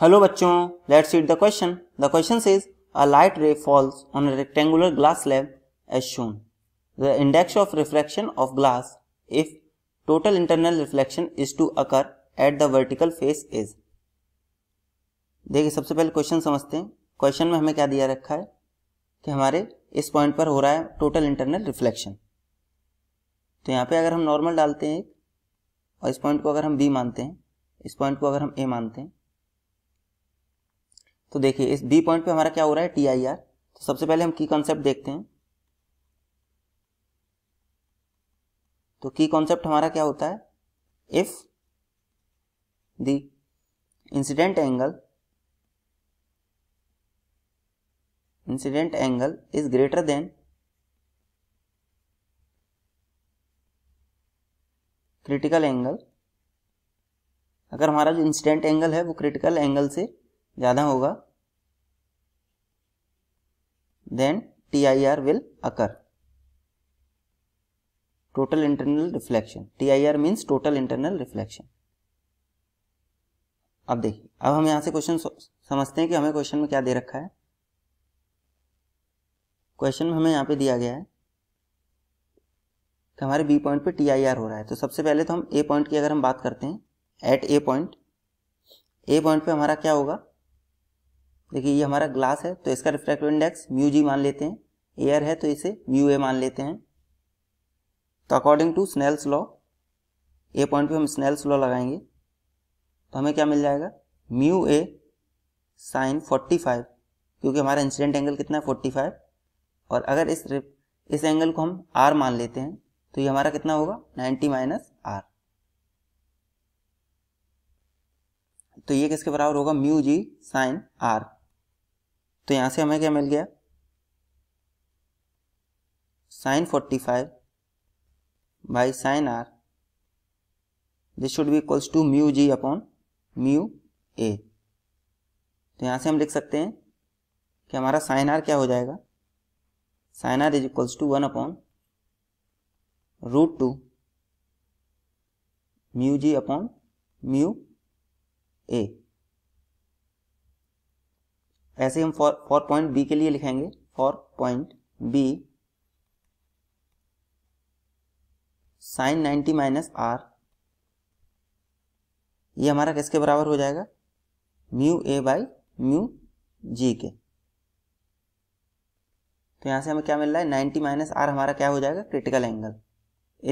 Hello बच्चों let's read the question the question is a light ray falls on a rectangular glass slab as shown the index of reflection of glass if total internal reflection is to occur at the vertical face is देखिए सबसे पहले question समझते हैं question में हमें क्या दिया रखा है कि हमारे इस पॉइंट पर हो रहा है टोटल इंटरनल रिफ्लेक्शन तो यहाँ पे अगर हम नॉर्मल डालते हैं और इस पॉइंट को अगर हम बी मानते हैं इस पॉइंट को अगर हम ए मानते हैं तो देखिए इस बी पॉइंट पे हमारा क्या हो रहा है टी आई आर तो सबसे पहले हम की कॉन्सेप्ट देखते हैं तो की कॉन्सेप्ट हमारा क्या होता है if the incident angle incident angle is greater than critical angle अगर हमारा जो इंसिडेंट एंगल है वो क्रिटिकल एंगल से ज़्यादा होगा will occur total internal reflection T I R means total internal reflection अब देखिए अब हम यहां से क्वेश्चन समझते हैं कि हमें क्वेश्चन में क्या दे रखा है क्वेश्चन में हमें यहाँ पे दिया गया है कि हमारे बी पॉइंट पे टी आई आर हो रहा है तो सबसे पहले तो हम ए पॉइंट की अगर हम बात करते हैं at A point A point पे हमारा क्या होगा देखिए ये हमारा ग्लास है तो इसका रिफ्रैक्टिव इंडेक्स म्यू जी मान लेते हैं एयर है तो इसे म्यू ए मान लेते हैं तो according to Snell's law A point पे हम स्नेल्स लॉ लगाएंगे तो हमें क्या मिल जाएगा म्यू ए साइन 45 क्योंकि हमारा इंसिडेंट एंगल कितना है 45 और अगर इस इस एंगल को हम आर मान लेते हैं तो ये हमारा कितना होगा नाइन्टी माइनस आर तो ये किसके बराबर होगा म्यू जी साइन आर तो यहाँ से हमें क्या मिल गया sine forty five by sine R this should be equals to mu G upon mu A तो यहाँ से हम लिख सकते हैं कि हमारा साइन आर क्या हो जाएगा sine R is equals to one upon root two mu G upon mu A ऐसे हम फॉर फॉर पॉइंट बी के लिए लिखेंगे for point B sine ninety minus R ये हमारा किसके बराबर हो जाएगा mu A by mu G के तो यहां से हमें क्या मिल रहा है नाइन्टी माइनस आर हमारा क्या हो जाएगा critical angle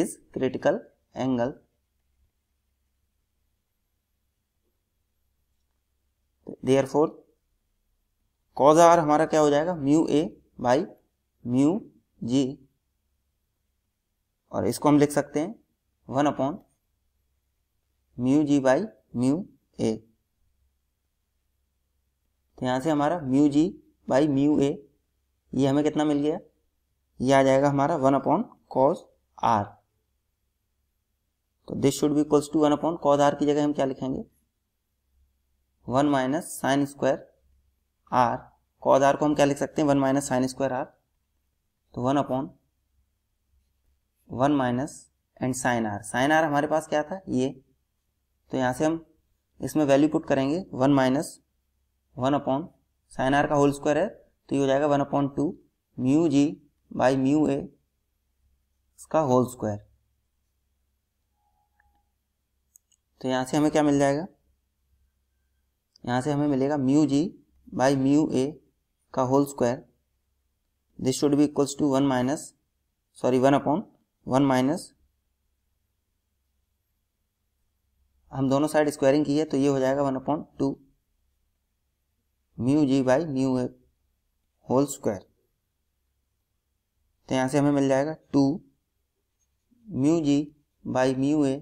is critical angle therefore cos R हमारा क्या हो जाएगा mu A by mu G और इसको हम लिख सकते हैं one upon mu G by mu A तो यहां से हमारा mu G by mu A ये हमें कितना मिल गया ये आ जाएगा हमारा वन अपॉन कॉज आर तो this should be equals to one upon cos R की जगह हम क्या लिखेंगे one minus sine square R cos R को हम क्या लिख सकते हैं one minus sine square R तो one upon one minus and sine R sine R हमारे पास क्या था ये तो यहाँ से हम इसमें वैल्यू पुट करेंगे one minus one upon sine R का होल स्क्वायर है तो ये हो जाएगा one upon two mu G by mu A इसका होल स्क्वायर तो यहाँ से हमें क्या मिल जाएगा यहाँ से हमें मिलेगा mu G by mu A का whole square this should be equals to one minus sorry one upon one minus हम दोनों साइड स्क्वायरिंग की है तो ये हो जाएगा one upon two mu G by mu A whole square तो यहाँ से हमें मिल जाएगा two mu G by mu A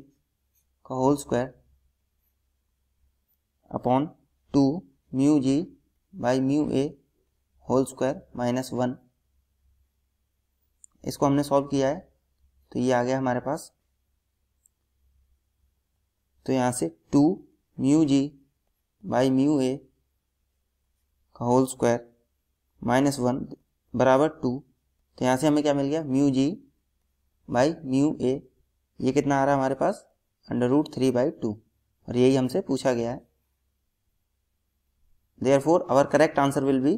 का whole square upon two mu G by mu A whole square minus one इसको हमने सॉल्व किया है तो ये आ गया हमारे पास तो यहाँ से two mu G by mu A का होल स्क्वायर माइनस वन बराबर टू तो यहाँ से हमें क्या मिल गया mu G by mu A ये कितना आ रहा है हमारे पास under root three by two और यही हमसे पूछा गया है Therefore, our correct answer will be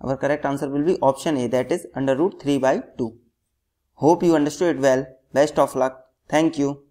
our correct answer will be option A that is under root 3 by 2. Hope you understood it well. Best of luck. Thank you.